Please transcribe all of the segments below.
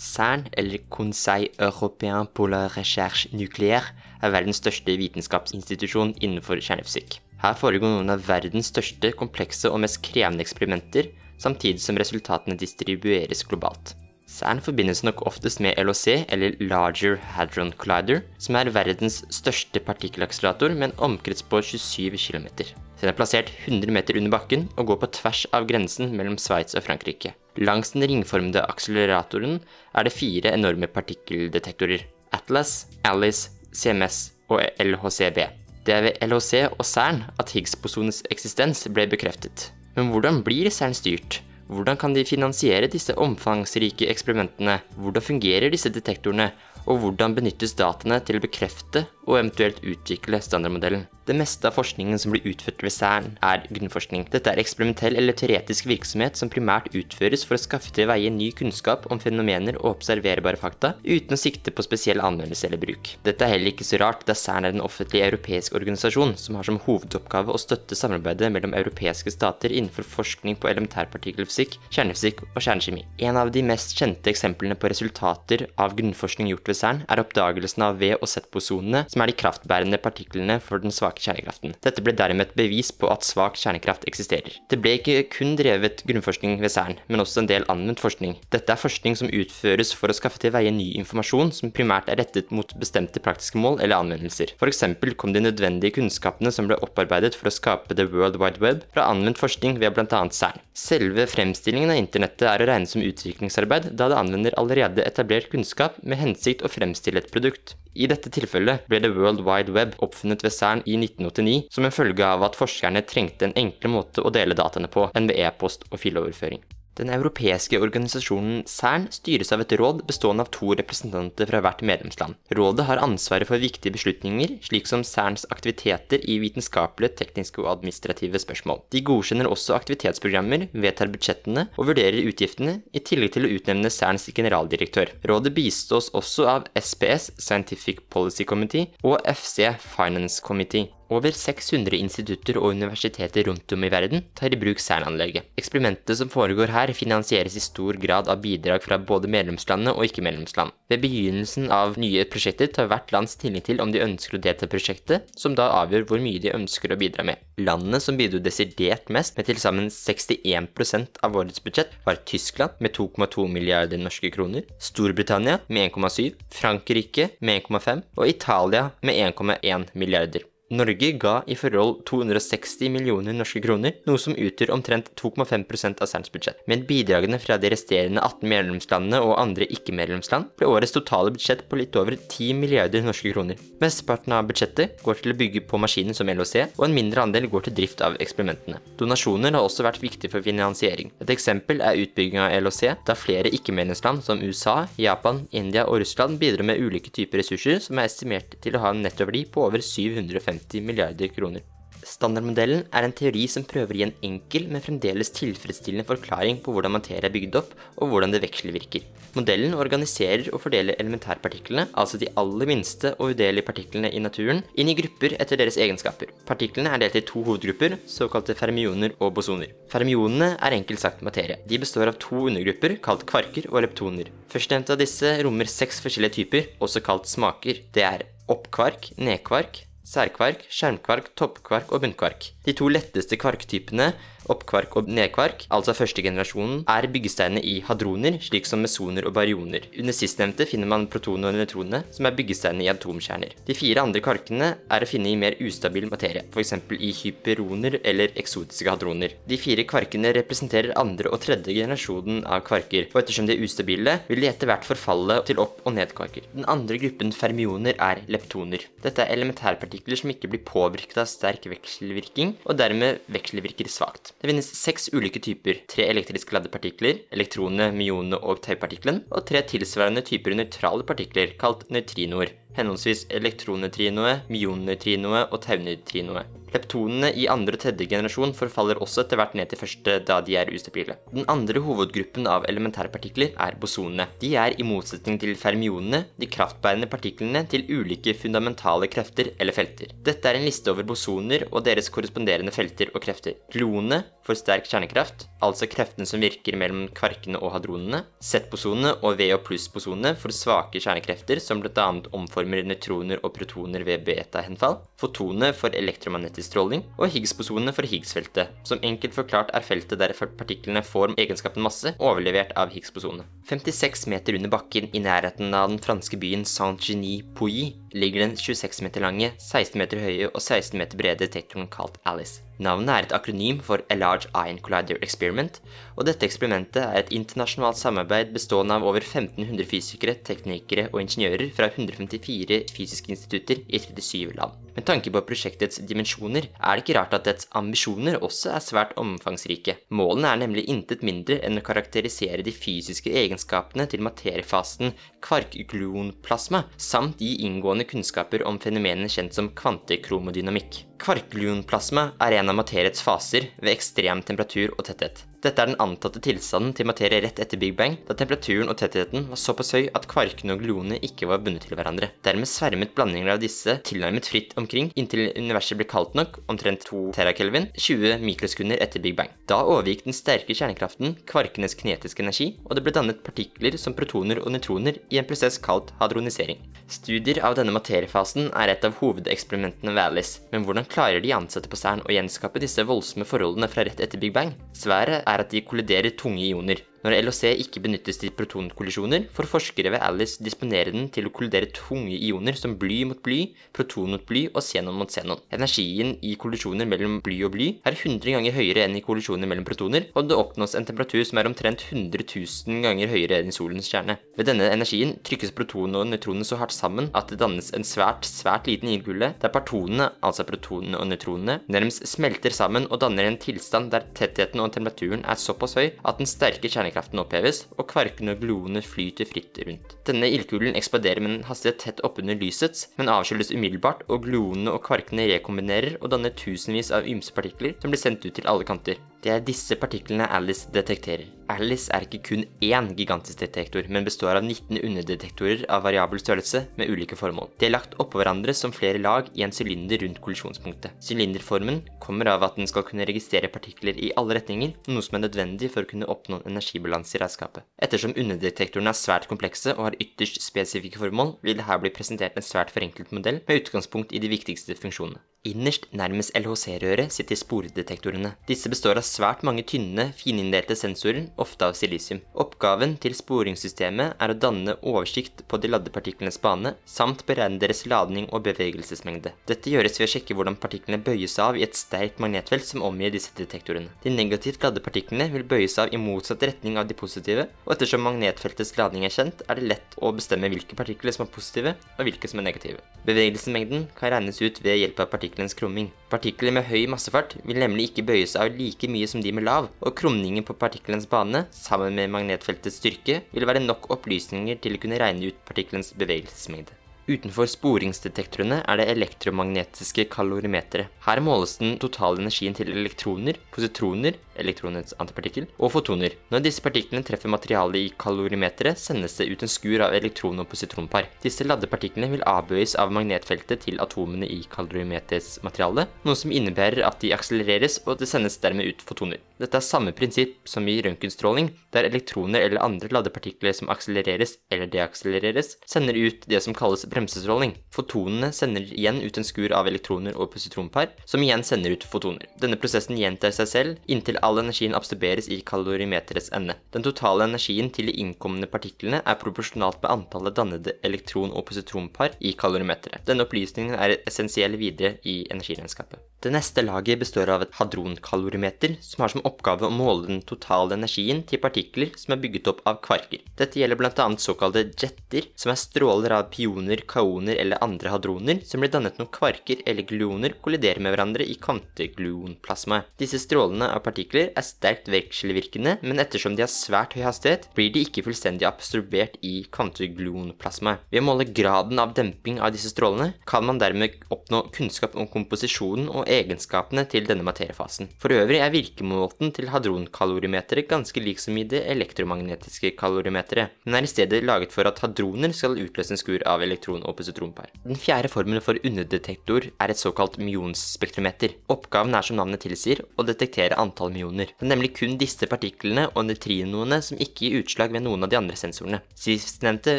CERN, eller Conseil Européen pour la Recherche Nucléaire, er verdens største vitenskapsinstitusjon innenfor kjernefysikk. Her foregår noen av verdens største, komplekse og mest krevende eksperimenter, samtidig som resultatene distribueres globalt. CERN forbindes nok oftest med LHC, eller Larger Hadron Collider, som er verdens største partikkelakselerator med en omkrets på 27 km. Den er plassert 100 meter under bakken og går på tvers av grensen mellom Sveits og Frankrike. Langs den ringformede akseleratoren er det fire enorme partikkeldetektorer. Atlas, Alice, CMS og LHCB. Det er ved LHC og CERN at Higgs-posonens eksistens ble bekreftet. Men hvordan blir CERN styrt? Hvordan kan de finansiere disse omfangsrike eksperimentene? Hvordan fungerer disse detektorene? Og hvordan benyttes dataene til å bekrefte og eventuelt utvikle standardmodellen. Det meste av forskningen som blir utført ved Cern, er grunnforskning. Dette er eksperimentell eller teoretisk virksomhet som primært utføres for å skaffe til veie ny kunnskap om fenomener og observerbare fakta, uten å sikte på spesiell anvendelse eller bruk. Dette er heller ikke så rart, da Cern er en offentlig europeisk organisasjon som har som hovedoppgave å støtte samarbeidet mellom europeiske stater innenfor forskning på elementær kjernefysikk og kjernekjemi. En av de mest kjente eksemplene på resultater av grunnforskning gjort ved Cern, er oppdagelsen av V- og Z-posonene, som som er de kraftbærende partiklene for den svake kjernekraften. Dette ble dermed et bevis på at svak kjernekraft eksisterer. Det ble ikke kun drevet grunnforskning ved CERN, men også en del anvendt forskning. Dette er forskning som utføres for å skaffe til veie ny informasjon som primært er rettet mot bestemte praktiske mål eller anvendelser. F.eks. kom de nødvendige kunnskapene som ble opparbeidet for å skape The World Wide Web, fra anvendt forskning ved bl.a. CERN. Selve fremstillingen av internettet er å regne som utviklingsarbeid, da det anvender allerede etablert kunnskap med hensikt å fremstille et produkt. I dette tilfellet ble The World Wide Web oppfunnet ved CERN i 1989 som en følge av at forskerne trengte en enklere måte å dele dataene på enn ved e-post og filoverføring. Den europeiske organisasjonen CERN styres av et råd bestående av to representanter fra hvert medlemsland. Rådet har ansvaret for viktige beslutninger, slik som CERNs aktiviteter i vitenskapelige, tekniske og administrative spørsmål. De godkjenner også aktivitetsprogrammer, vedtar budsjettene og vurderer utgiftene, i tillegg til å utnevne CERNs generaldirektør. Rådet bistås også av SPS, Scientific Policy Committee, og FC Finance Committee. Over 600 institutter og universiteter rundt om i verden tar i bruk Cern-anlegget. Eksperimentet som foregår her, finansieres i stor grad av bidrag fra både medlemslandene og ikke-medlemsland. Ved begynnelsen av nye prosjekter tar hvert land stilling til om de ønsker å delta i prosjektet, som da avgjør hvor mye de ønsker å bidra med. Landene som bidro desidert mest, med til sammen 61 av årets budsjett, var Tyskland med 2,2 milliarder norske kroner, Storbritannia med 1,7, Frankrike med 1,5 og Italia med 1,1 milliarder. Norge ga i forhold 260 millioner norske kroner, noe som utgjør omtrent 2,5 av CERNs budsjett. Med bidragene fra de resterende 18 medlemslandene og andre ikke-medlemsland ble årets totale budsjett på litt over 10 milliarder norske kroner. Mesteparten av budsjettet går til å bygge på maskinen som LHC, og en mindre andel går til drift av eksperimentene. Donasjoner har også vært viktig for finansiering. Et eksempel er utbygging av LHC, da flere ikke-medlemsland som USA, Japan, India og Russland bidrar med ulike typer ressurser som er estimert til å ha en nettoverdi på over 750 50 milliarder kroner. Standardmodellen er en teori som prøver å gi en enkel, men fremdeles tilfredsstillende forklaring på hvordan materie er bygd opp, og hvordan det vekselvirker. Modellen organiserer og fordeler elementærpartiklene, altså de aller minste og udelige partiklene i naturen, inn i grupper etter deres egenskaper. Partiklene er delt i to hovedgrupper, såkalte fermioner og bosoner. Fermionene er enkelt sagt materie. De består av to undergrupper, kalt kvarker og leptoner. Førstnevnte av disse rommer seks forskjellige typer, også kalt smaker. Det er oppkvark, nedkvark, særkvark, skjermkvark, toppkvark og bunnkvark. De to letteste kvarktypene oppkvark og nedkvark, altså førstegenerasjonen, er byggesteinene i hadroner, slik som mesoner og barioner. Under sistnevnte finner man protonene og nøytronene, som er byggesteinene i atomkjerner. De fire andre kvarkene er å finne i mer ustabil materie, f.eks. i hyperoner eller eksotiske hadroner. De fire kvarkene representerer andre og tredje generasjonen av kvarker, og ettersom de er ustabile, vil de etter hvert forfalle til opp- og nedkvarker. Den andre gruppen fermioner er leptoner. Dette er elementærpartikler som ikke blir påvirket av sterk vekselvirkning, og dermed vekselvirker svakt. Det finnes seks ulike typer. Tre elektrisk ladde partikler, elektronene, myonene og taupartikkelen, og tre tilsvarende typer nøytrale partikler, kalt nøytrinoer henholdsvis elektroneutrinoet, myonneutrinoet og tauneutrinoet. Leptonene i andre og tredje generasjon forfaller også etter hvert ned til første da de er ustabile. Den andre hovedgruppen av elementære partikler er bosonene. De er i motsetning til fermionene de kraftbærende partiklene til ulike fundamentale krefter eller felter. Dette er en liste over bosoner og deres korresponderende felter og krefter. Gluonene for sterk kjernekraft, altså kreftene som virker mellom kvarkene og hadronene. Z-bosonene og VO pluss-bosonene for svake kjernekrefter som bl.a. omformer atomer nøytroner og protoner ved beta-henfall, fotonene for elektromagnetisk stråling og Higgs-posonene for Higgs-feltet, som enkelt forklart er feltet der partiklene får egenskapen masse overlevert av Higgs-posonene. 56 meter under bakken i nærheten av den franske byen Saint-Genie-Pouilly ligger den 26 meter lange, 16 meter høye og 16 meter brede detektoren kalt Alice. Navnet er et akronym for A Large Iron Collider Experiment, og dette eksperimentet er et internasjonalt samarbeid bestående av over 1500 fysikere, teknikere og ingeniører fra 154 fysiske institutter i 37 land. Med tanke på prosjektets dimensjoner er det ikke rart at dets ambisjoner også er svært omfangsrike. Målene er nemlig intet mindre enn å karakterisere de fysiske egenskapene til materiefasen kvarkgluonplasma, samt gi inngående kunnskaper om fenomenet kjent som kvantekromodynamikk. Kvarkgluonplasma er en av materiets faser ved ekstrem temperatur og tetthet. Dette er den antatte tilstanden til materie rett etter Big Bang, da temperaturen og tettheten var såpass høy at kvarkene og gluonene ikke var bundet til hverandre. Dermed svermet blandinger av disse tilnærmet fritt omkring inntil universet ble kaldt nok, omtrent 2 terakelvin, 20 mikrosekunder etter Big Bang. Da overgikk den sterke kjernekraften kvarkenes kinetiske energi, og det ble dannet partikler som protoner og nøytroner i en prosess kalt hadronisering. Studier av denne materiefasen er et av hovedeksperimentene Valleys, men hvordan klarer de ansatte på CERN å gjenskape disse voldsomme forholdene fra rett etter Big Bang? Sværet er at de kolliderer tunge ioner. Når LHC ikke benyttes til protonkollisjoner, får forskere ved Alice disponere den til å kollidere tunge ioner som bly mot bly, proton mot bly og xenon mot xenon. Energien i kollisjoner mellom bly og bly er 100 ganger høyere enn i kollisjoner mellom protoner, og det oppnås en temperatur som er omtrent 100 000 ganger høyere enn i solens kjerne. Ved denne energien trykkes protonene og nøytronene så hardt sammen at det dannes en svært, svært liten ildkulle, der partonene, altså protonene og nøytronene, nærmest smelter sammen og danner en tilstand der tettheten og temperaturen er såpass høy at den sterke kjernen kjernekraften oppheves, og kvarkene og gloene flyter fritt rundt. Denne ildkulen ekspanderer med en hastighet tett oppunder lysets, men avkjøles umiddelbart, og gloene og kvarkene rekombinerer og danner tusenvis av ymse partikler som blir sendt ut til alle kanter. Det er disse partiklene Alice detekterer. Alice er ikke kun én gigantisk detektor, men består av 19 underdetektorer av variabel størrelse med ulike formål. De er lagt oppå hverandre som flere lag i en sylinder rundt kollisjonspunktet. Sylinderformen kommer av at den skal kunne registrere partikler i alle retninger, noe som er nødvendig for å kunne oppnå en energibalanse i regnskapet. Ettersom underdetektorene er svært komplekse og har ytterst spesifikke formål, vil det her bli presentert en svært forenklet modell med utgangspunkt i de viktigste funksjonene. Innerst nærmest LHC-røret sitter sporedetektorene. Disse består av svært mange tynne, fininndelte sensorer, ofte av silisium. Oppgaven til sporingssystemet er å danne oversikt på de ladde partiklenes bane, samt beregne deres ladning og bevegelsesmengde. Dette gjøres ved å sjekke hvordan partiklene bøyes av i et sterkt magnetfelt som omgir disse detektorene. De negativt ladde partiklene vil bøyes av i motsatt retning av de positive, og ettersom magnetfeltets ladning er kjent, er det lett å bestemme hvilke partikler som er positive, og hvilke som er negative. Bevegelsesmengden kan regnes ut ved hjelp av partikler partikkelens krumming. Partikler med høy massefart vil nemlig ikke bøye seg av like mye som de med lav, og krumningen på partikkelens bane, sammen med magnetfeltets styrke, vil være nok opplysninger til å kunne regne ut partikkelens bevegelsesmengde. Utenfor sporingsdetektorene er det elektromagnetiske kalorimetere. Her måles den totale energien til elektroner, positroner, elektronets antipartikkel, og fotoner. Når disse partiklene treffer materialet i kalorimeteret, sendes det ut en skur av elektron- og positronpar. Disse ladde partiklene vil avbøyes av magnetfeltet til atomene i kalorimeterets materiale, noe som innebærer at de akselereres, og det sendes dermed ut fotoner. Dette er samme prinsipp som i røntgenstråling, der elektroner eller andre ladde partikler som akselereres eller deakselereres, sender ut det som kalles bremsepartikler bremsestråling. Fotonene sender igjen ut en skur av elektroner og positronpar, som igjen sender ut fotoner. Denne prosessen gjentar seg selv inntil all energien absorberes i kalorimeterets ende. Den totale energien til de innkommende partiklene er proporsjonalt med antallet dannede elektron- og positronpar i kalorimeteret. Denne opplysningen er essensiell videre i energiregnskapet. Det neste laget består av et hadronkalorimeter, som har som oppgave å måle den totale energien til partikler som er bygget opp av kvarker. Dette gjelder bl.a. såkalte jetter, som er stråler av pioner hadroner, kaoner eller andre hadroner som blir dannet når kvarker eller glioner kolliderer med hverandre i kvantegluonplasmaet. Disse strålene av partikler er sterkt vekselvirkende, men ettersom de har svært høy hastighet, blir de ikke fullstendig absorbert i kvantegluonplasmaet. Ved å måle graden av demping av disse strålene kan man dermed oppnå kunnskap om komposisjonen og egenskapene til denne materiefasen. For øvrig er virkemåten til hadronkalorimeteret ganske lik som i det elektromagnetiske kalorimeteret, men er i stedet laget for at hadroner skal utløse en skur av elektroner positron og positronpar. Den fjerde formelen for underdetektor er et såkalt myonspektrometer. Oppgaven er som navnet tilsier å detektere antall myoner. Det er nemlig kun disse partiklene og neutrinoene som ikke gir utslag ved noen av de andre sensorene. Sistnevnte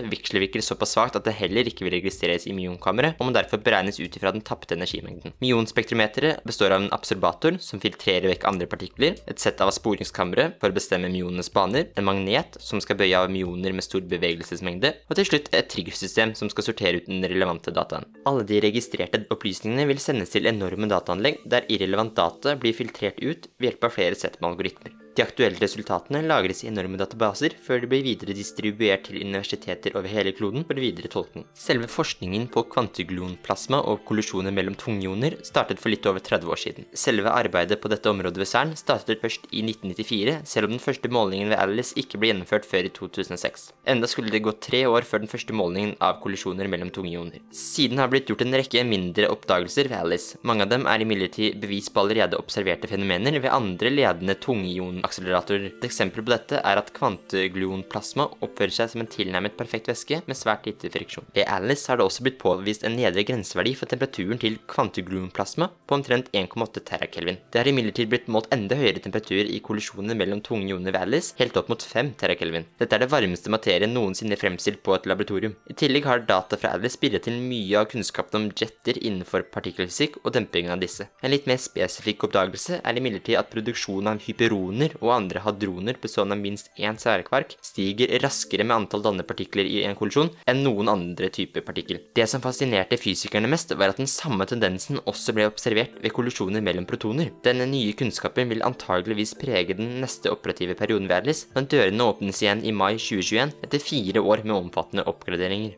vekslevirker såpass svakt at det heller ikke vil registreres i myonkammeret, og må derfor beregnes ut ifra den tapte energimengden. Myonspektrometeret består av en absorbator som filtrerer vekk andre partikler, et sett av sporingskamre for å bestemme myonenes baner, en magnet som skal bøye av myoner med stor bevegelsesmengde, og til slutt et triggersystem som skal sortere sortere ut den relevante dataen. Alle de registrerte opplysningene vil sendes til enorme dataanlegg, der irrelevant data blir filtrert ut ved hjelp av flere sett med algoritmer. De aktuelle resultatene lagres i enorme databaser før de blir videre distribuert til universiteter over hele kloden for videre tolkning. Selve forskningen på kvanteglionplasma og kollisjoner mellom tungioner startet for litt over 30 år siden. Selve arbeidet på dette området ved CERN startet først i 1994, selv om den første målingen ved Alice ikke ble gjennomført før i 2006. Enda skulle det gå tre år før den første målingen av kollisjoner mellom tungioner. Siden har blitt gjort en rekke mindre oppdagelser ved Alice. Mange av dem er imidlertid bevis på allerede observerte fenomener ved andre ledende tungioner accelerator. Et eksempel på dette er at kvanteglionplasma oppfører seg som en tilnærmet perfekt væske med svært lite friksjon. Ved Alice har det også blitt påvist en nedre grenseverdi for temperaturen til kvanteglionplasma på omtrent 1,8 terakelvin. Det har imidlertid blitt målt enda høyere temperaturer i kollisjonene mellom tunge ioner ved Alice, helt opp mot 5 terakelvin. Dette er det varmeste materien noensinne fremstilt på et laboratorium. I tillegg har data fra Alice bidratt til mye av kunnskapen om jetter innenfor partikkelfysikk og dempingen av disse. En litt mer spesifikk oppdagelse er imidlertid at produksjonen av hyperoner astronomer og andre hadroner bestående av minst én særkvark, stiger raskere med antall dannede partikler i en kollisjon enn noen andre typer partikkel. Det som fascinerte fysikerne mest, var at den samme tendensen også ble observert ved kollisjoner mellom protoner. Denne nye kunnskapen vil antageligvis prege den neste operative perioden ved Atlas, når dørene åpnes igjen i mai 2021 etter fire år med omfattende oppgraderinger.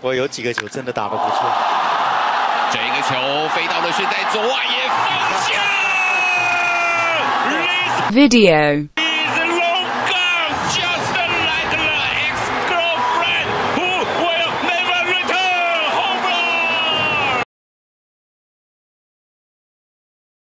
我有几个球真的打得不错。这个球飞到的是在左外野方向。Video。